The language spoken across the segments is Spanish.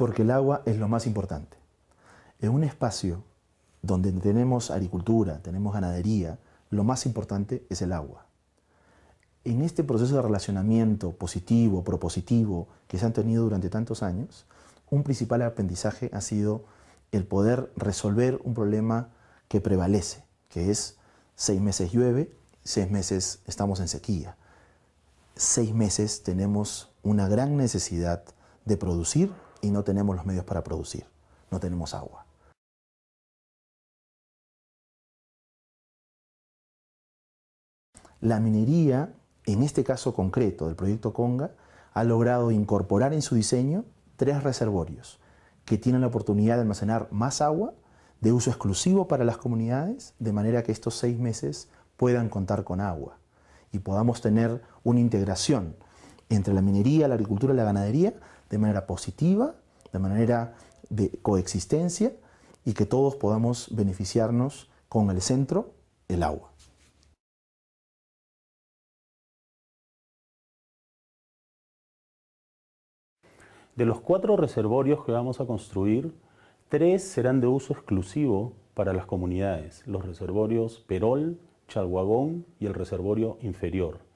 porque el agua es lo más importante. En un espacio donde tenemos agricultura, tenemos ganadería, lo más importante es el agua. En este proceso de relacionamiento positivo, propositivo, que se han tenido durante tantos años, un principal aprendizaje ha sido el poder resolver un problema que prevalece, que es seis meses llueve, seis meses estamos en sequía. Seis meses tenemos una gran necesidad de producir y no tenemos los medios para producir, no tenemos agua. La minería, en este caso concreto del proyecto Conga, ha logrado incorporar en su diseño tres reservorios que tienen la oportunidad de almacenar más agua de uso exclusivo para las comunidades, de manera que estos seis meses puedan contar con agua y podamos tener una integración entre la minería, la agricultura y la ganadería de manera positiva, de manera de coexistencia y que todos podamos beneficiarnos con el centro, el agua. De los cuatro reservorios que vamos a construir, tres serán de uso exclusivo para las comunidades, los reservorios Perol, Chalhuagón y el reservorio inferior.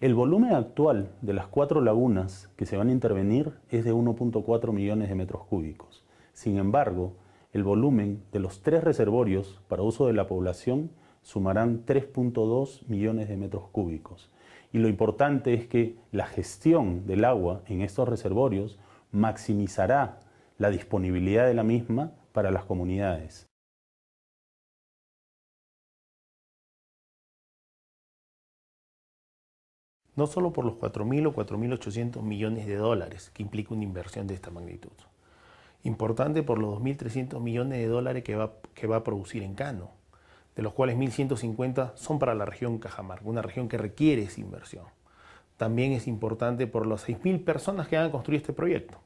El volumen actual de las cuatro lagunas que se van a intervenir es de 1.4 millones de metros cúbicos. Sin embargo, el volumen de los tres reservorios para uso de la población sumarán 3.2 millones de metros cúbicos. Y lo importante es que la gestión del agua en estos reservorios maximizará la disponibilidad de la misma para las comunidades. no solo por los 4.000 o 4.800 millones de dólares que implica una inversión de esta magnitud, importante por los 2.300 millones de dólares que va, que va a producir en Cano, de los cuales 1.150 son para la región Cajamarca, una región que requiere esa inversión. También es importante por las 6.000 personas que van a construir este proyecto.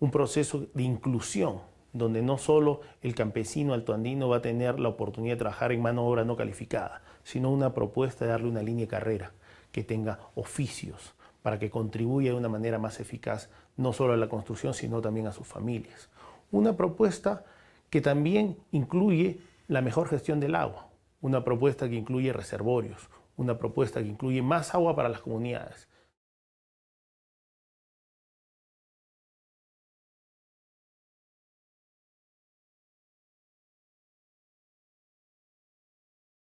Un proceso de inclusión donde no solo el campesino altoandino va a tener la oportunidad de trabajar en mano de obra no calificada, sino una propuesta de darle una línea de carrera que tenga oficios, para que contribuya de una manera más eficaz no solo a la construcción, sino también a sus familias. Una propuesta que también incluye la mejor gestión del agua, una propuesta que incluye reservorios, una propuesta que incluye más agua para las comunidades.